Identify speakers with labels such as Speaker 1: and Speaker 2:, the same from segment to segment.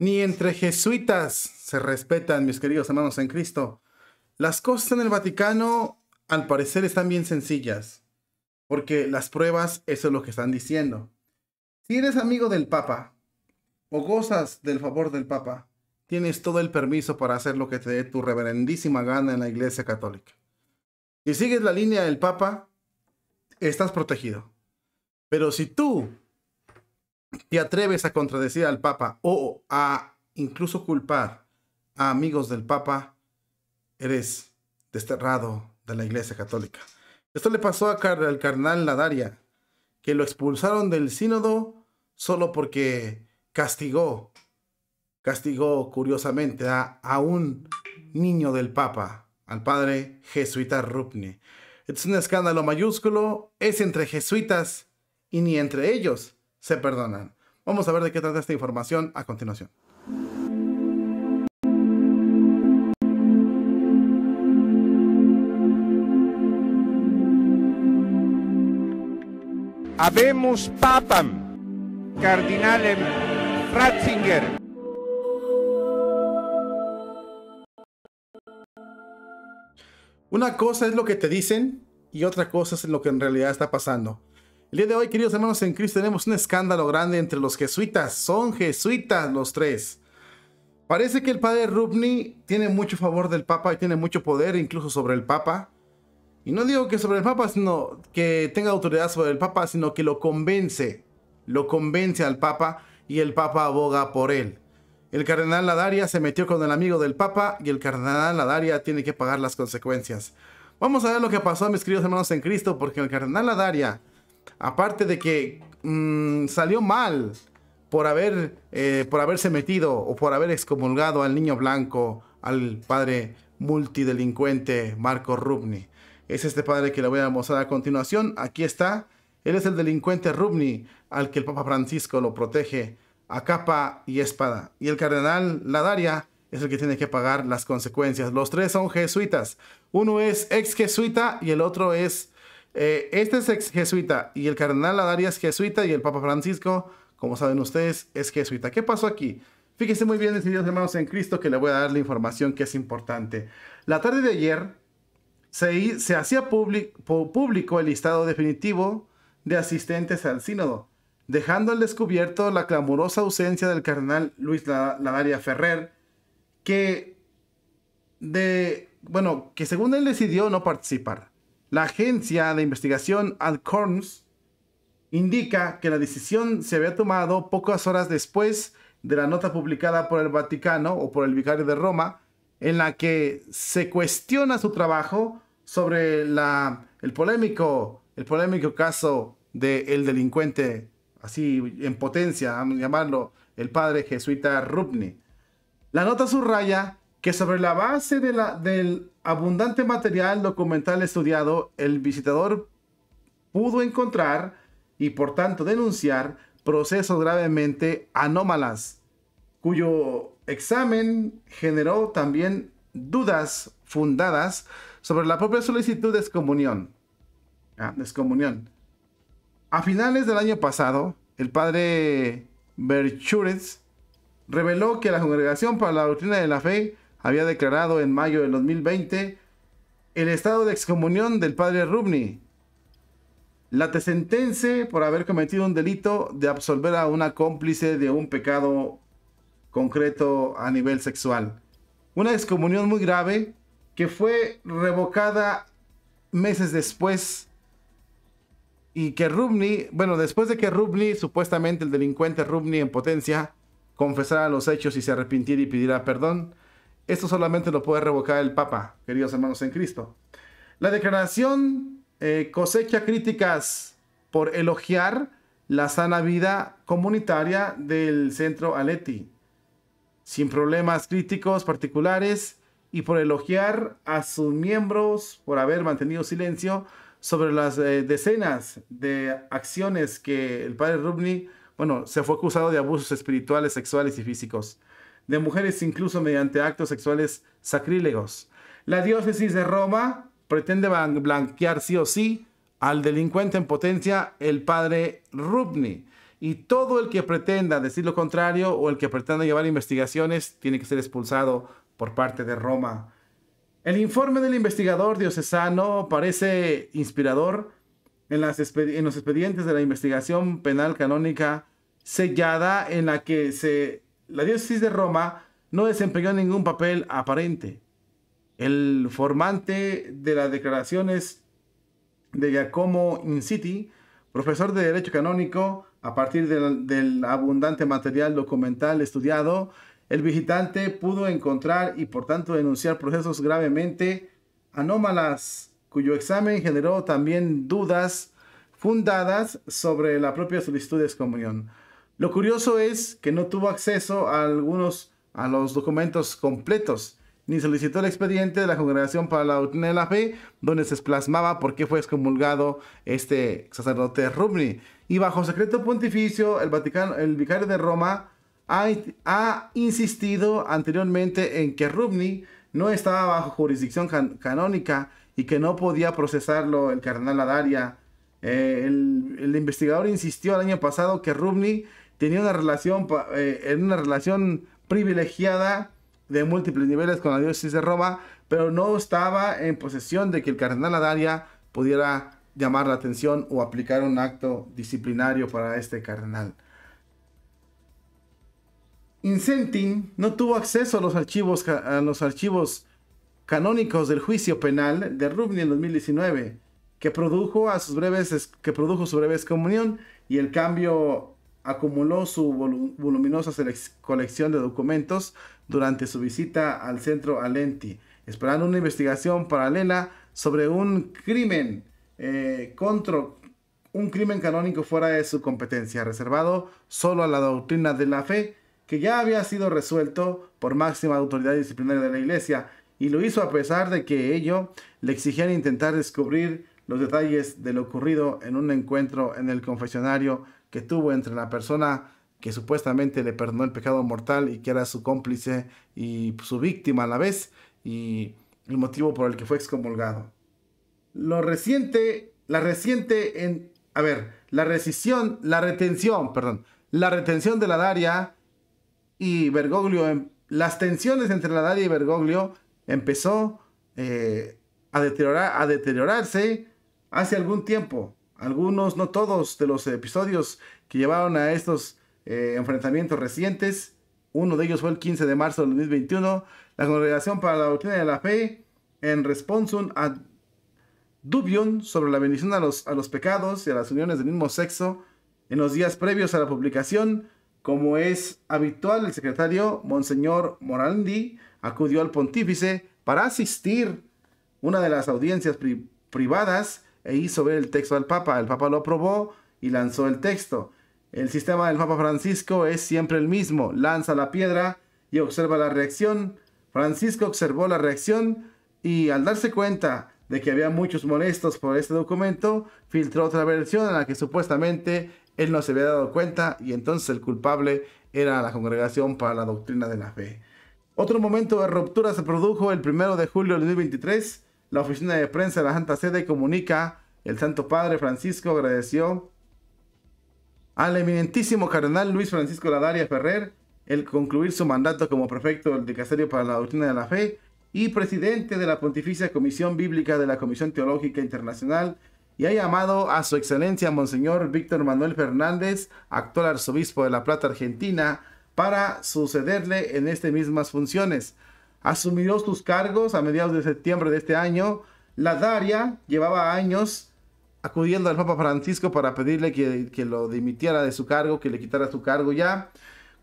Speaker 1: Ni entre jesuitas se respetan, mis queridos hermanos en Cristo. Las cosas en el Vaticano, al parecer, están bien sencillas. Porque las pruebas, eso es lo que están diciendo. Si eres amigo del Papa o gozas del favor del Papa, tienes todo el permiso para hacer lo que te dé tu reverendísima gana en la Iglesia Católica. Si sigues la línea del Papa, estás protegido. Pero si tú te atreves a contradecir al Papa o a incluso culpar a amigos del Papa, eres desterrado de la Iglesia Católica. Esto le pasó al carnal Ladaria, que lo expulsaron del sínodo solo porque castigó, castigó curiosamente a, un niño del Papa, al padre jesuita Rupni. Es un escándalo mayúsculo, es entre jesuitas y ni entre ellos se perdonan. Vamos a ver de qué trata esta información a continuación. Habemos Papam, Cardinal Ratzinger. Una cosa es lo que te dicen y otra cosa es lo que en realidad está pasando. El día de hoy, queridos hermanos en Cristo, tenemos un escándalo grande entre los jesuitas. Son jesuitas los tres. Parece que el padre Rubni tiene mucho favor del Papa y tiene mucho poder incluso sobre el Papa. Y no digo que sobre el Papa, sino que tenga autoridad sobre el Papa, sino que lo convence. Lo convence al Papa y el Papa aboga por él. El cardenal Ladaria se metió con el amigo del Papa y el cardenal Ladaria tiene que pagar las consecuencias. Vamos a ver lo que pasó, mis queridos hermanos en Cristo, porque el cardenal Ladaria aparte de que mm, salió mal por, haber, eh, por haberse metido o por haber excomulgado al niño blanco, al padre multidelincuente Marco Rubni. Es este padre que le voy a mostrar a continuación. Aquí está. Él es el delincuente Rubni al que el Papa Francisco lo protege a capa y espada. Y el cardenal Ladaria es el que tiene que pagar las consecuencias. Los tres son jesuitas. Uno es ex jesuita y el otro es eh, este es ex jesuita y el cardenal Ladaria es jesuita y el Papa Francisco, como saben ustedes, es jesuita. ¿Qué pasó aquí? Fíjense muy bien, queridos hermanos en Cristo, que le voy a dar la información que es importante. La tarde de ayer se, hacía público el listado definitivo de asistentes al sínodo, dejando al descubierto la clamorosa ausencia del cardenal Luis Ladaria Ferrer, que bueno, que según él decidió no participar. La agencia de investigación Alcorns indica que la decisión se había tomado pocas horas después de la nota publicada por el Vaticano o por el vicario de Roma, en la que se cuestiona su trabajo sobre el, polémico, el polémico caso del delincuente, así en potencia, llamarlo, el padre jesuita Rubni. La nota subraya que sobre la base de la, del abundante material documental estudiado, el visitador pudo encontrar y por tanto denunciar procesos gravemente anómalas, cuyo examen generó también dudas fundadas sobre la propia solicitud de excomunión. Ah, descomunión. A finales del año pasado, el padre Berchurez reveló que la Congregación para la Doctrina de la Fe había declarado en mayo del 2020 el estado de excomunión del padre Rubni, La sentencia por haber cometido un delito de absolver a una cómplice de un pecado concreto a nivel sexual. Una excomunión muy grave que fue revocada meses después y que Rubni, bueno, después de que Rubni, supuestamente el delincuente Rubni en potencia, confesara los hechos y se arrepintiera y pidiera perdón, esto solamente lo puede revocar el Papa, queridos hermanos en Cristo. La declaración eh, cosecha críticas por elogiar la sana vida comunitaria del centro Aleti, sin problemas críticos particulares y por elogiar a sus miembros por haber mantenido silencio sobre las eh, decenas de acciones que el padre Rubni, bueno, se fue acusado de abusos espirituales, sexuales y físicos de mujeres incluso mediante actos sexuales sacrílegos. La diócesis de Roma pretende blanquear sí o sí al delincuente en potencia, el padre Rubni. Y todo el que pretenda decir lo contrario o el que pretenda llevar investigaciones tiene que ser expulsado por parte de Roma. El informe del investigador diocesano parece inspirador en, en los expedientes de la investigación penal canónica sellada en la que se la diócesis de Roma no desempeñó ningún papel aparente. El formante de las declaraciones de Giacomo Inciti, profesor de Derecho Canónico, a partir del, abundante material documental estudiado, el visitante pudo encontrar y por tanto denunciar procesos gravemente anómalas, cuyo examen generó también dudas fundadas sobre la propia solicitud de excomunión. Lo curioso es que no tuvo acceso a algunos a los documentos completos, ni solicitó el expediente de la Congregación para la Doctrina de la Fe, donde se plasmaba por qué fue excomulgado este sacerdote Rubni. Y bajo secreto pontificio, el, Vaticano, el vicario de Roma ha, ha insistido anteriormente en que Rubni no estaba bajo jurisdicción canónica y que no podía procesarlo el cardenal Adaria. Eh, el, el investigador insistió el año pasado que Rubni tenía una relación, eh, una relación privilegiada de múltiples niveles con la diócesis de Roma, pero no estaba en posesión de que el cardenal Adaria pudiera llamar la atención o aplicar un acto disciplinario para este cardenal. Incentin no tuvo acceso a los archivos, a los archivos canónicos del juicio penal de Rubni en 2019, que produjo, a sus breves, que produjo su breve excomunión y el cambio acumuló su voluminosa colección de documentos durante su visita al centro Alenti, esperando una investigación paralela sobre un crimen eh, contra un crimen canónico fuera de su competencia, reservado solo a la doctrina de la fe, que ya había sido resuelto por máxima autoridad disciplinaria de la Iglesia, y lo hizo a pesar de que ello le exigían intentar descubrir los detalles de lo ocurrido en un encuentro en el confesionario que tuvo entre la persona que supuestamente le perdonó el pecado mortal y que era su cómplice y pues, su víctima a la vez, y el motivo por el que fue excomulgado. Lo reciente, la reciente, en, a ver, la rescisión, la retención, perdón, la retención de la Daria y Bergoglio, em, las tensiones entre la Daria y Bergoglio empezó eh, a, deteriorar, a deteriorarse hace algún tiempo algunos, no todos, de los episodios que llevaron a estos eh, enfrentamientos recientes. Uno de ellos fue el 15 de marzo del 2021. La Congregación para la Doctrina de la Fe, en responsum a dubium sobre la bendición a los, a los pecados y a las uniones del mismo sexo, en los días previos a la publicación, como es habitual, el secretario Monseñor Morandi acudió al pontífice para asistir una de las audiencias privadas e hizo ver el texto al Papa. El Papa lo aprobó y lanzó el texto. El sistema del Papa Francisco es siempre el mismo. Lanza la piedra y observa la reacción. Francisco observó la reacción y al darse cuenta de que había muchos molestos por este documento, filtró otra versión en la que supuestamente él no se había dado cuenta y entonces el culpable era la Congregación para la Doctrina de la Fe. Otro momento de ruptura se produjo el 1 de julio de 2023 la oficina de prensa de la Santa Sede comunica, el Santo Padre Francisco agradeció al eminentísimo cardenal Luis Francisco Ladaria Ferrer el concluir su mandato como prefecto del Dicasterio para la Doctrina de la Fe y presidente de la Pontificia Comisión Bíblica de la Comisión Teológica Internacional y ha llamado a su excelencia Monseñor Víctor Manuel Fernández, actual arzobispo de La Plata, Argentina, para sucederle en estas mismas funciones asumió sus cargos a mediados de septiembre de este año. La Daria llevaba años acudiendo al Papa Francisco para pedirle que, lo dimitiera de su cargo, que le quitara su cargo ya.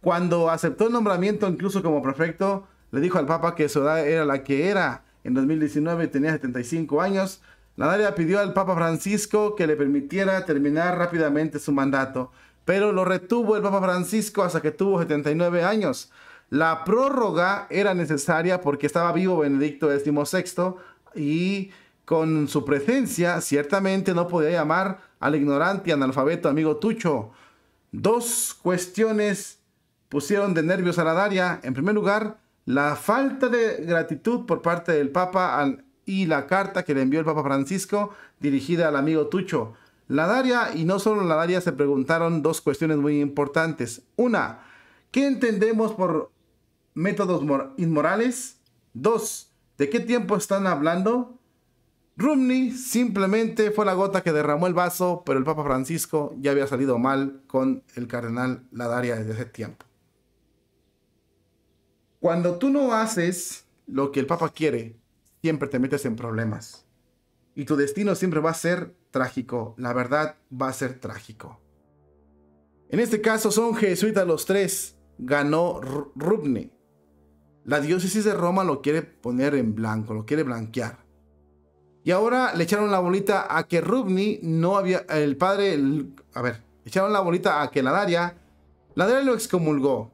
Speaker 1: Cuando aceptó el nombramiento incluso como prefecto, le dijo al Papa que su edad era la que era. En 2019 tenía 75 años. La Daria pidió al Papa Francisco que le permitiera terminar rápidamente su mandato, pero lo retuvo el Papa Francisco hasta que tuvo 79 años. La prórroga era necesaria porque estaba vivo Benedicto XVI y con su presencia ciertamente no podía llamar al ignorante y analfabeto amigo Tucho. Dos cuestiones pusieron de nervios a la Daria. En primer lugar, la falta de gratitud por parte del Papa y la carta que le envió el Papa Francisco dirigida al amigo Tucho. La Daria y no solo la Daria se preguntaron dos cuestiones muy importantes. Una, ¿qué entendemos por métodos inmorales. Dos, ¿de qué tiempo están hablando? Rumney simplemente fue la gota que derramó el vaso, pero el Papa Francisco ya había salido mal con el cardenal Ladaria desde ese tiempo. Cuando tú no haces lo que el Papa quiere, siempre te metes en problemas. Y tu destino siempre va a ser trágico, la verdad va a ser trágico. En este caso son jesuitas los tres, ganó Rubne. La diócesis de Roma lo quiere poner en blanco, lo quiere blanquear. Y ahora le echaron la bolita a que Rubni no había. El padre. a ver, echaron la bolita a que la Daria. La Daria lo excomulgó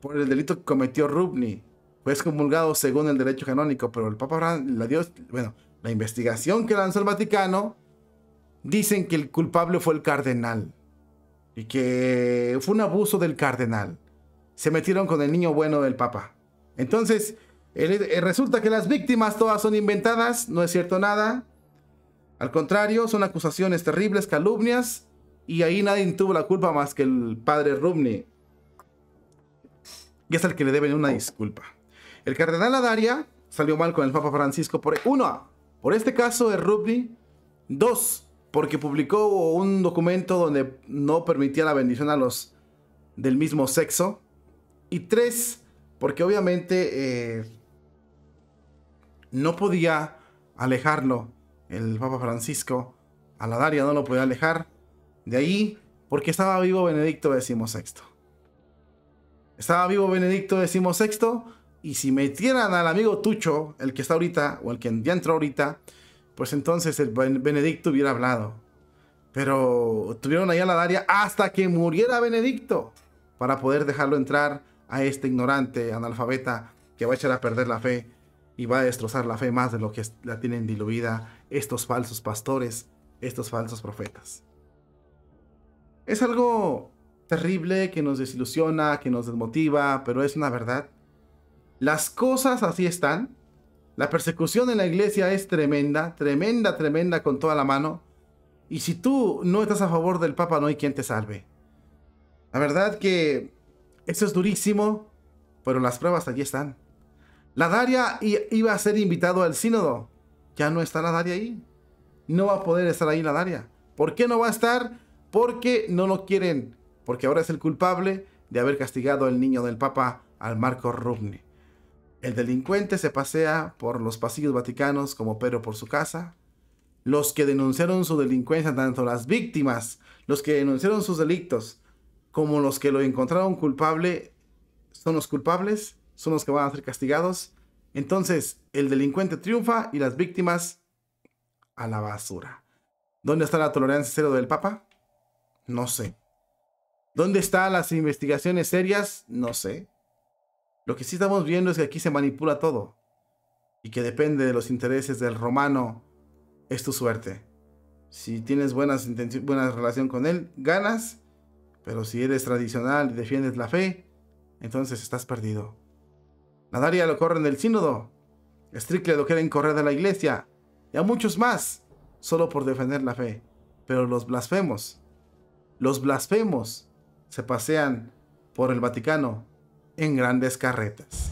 Speaker 1: por el delito que cometió Rubni. Fue excomulgado según el derecho canónico, pero el Papa la Bueno, la investigación que lanzó el Vaticano. Dicen que el culpable fue el cardenal. Y que fue un abuso del cardenal. Se metieron con el niño bueno del Papa. Entonces, e, eh, resulta que las víctimas todas son inventadas, no es cierto nada. Al contrario, son acusaciones terribles, calumnias, y ahí nadie tuvo la culpa más que el padre Rubni. Y es el que le deben una disculpa. El cardenal Adaria salió mal con el Papa Francisco por uno, por este caso de Rubni, dos, porque publicó un documento donde no permitía la bendición a los del mismo sexo, y tres, porque obviamente eh, no podía alejarlo el Papa Francisco. A la Daria no lo podía alejar de ahí porque estaba vivo Benedicto XVI. Estaba vivo Benedicto XVI y si metieran al amigo Tucho, el que está ahorita o el que ya entró ahorita, pues entonces el Benedicto hubiera hablado. Pero tuvieron ahí a la Daria hasta que muriera Benedicto para poder dejarlo entrar a este ignorante analfabeta que va a echar a perder la fe y va a destrozar la fe más de lo que la tienen diluida estos falsos pastores, estos falsos profetas. Es algo terrible que nos desilusiona, que nos desmotiva, pero es una verdad. Las cosas así están. La persecución en la iglesia es tremenda, tremenda, tremenda con toda la mano. Y si tú no estás a favor del Papa, no hay quien te salve. La verdad que eso es durísimo, pero las pruebas allí están. La Daria iba a ser invitado al sínodo. Ya no está la Daria ahí. No va a poder estar ahí la Daria. ¿Por qué no va a estar? Porque no lo quieren. Porque ahora es el culpable de haber castigado al niño del Papa, al Marco Rubni. El delincuente se pasea por los pasillos vaticanos como Pedro por su casa. Los que denunciaron su delincuencia, tanto las víctimas, los que denunciaron sus delitos, como los que lo encontraron culpable son los culpables, son los que van a ser castigados. Entonces, el delincuente triunfa y las víctimas a la basura. ¿Dónde está la tolerancia cero del Papa? No sé. ¿Dónde están las investigaciones serias? No sé. Lo que sí estamos viendo es que aquí se manipula todo. Y que depende de los intereses del romano, es tu suerte. Si tienes buenas buena relación con él, ganas. Pero si eres tradicional y defiendes la fe, entonces estás perdido. Nadaria lo corren del sínodo. Strickle lo quieren correr de la iglesia. Y a muchos más, solo por defender la fe. Pero los blasfemos, los blasfemos, se pasean por el Vaticano en grandes carretas.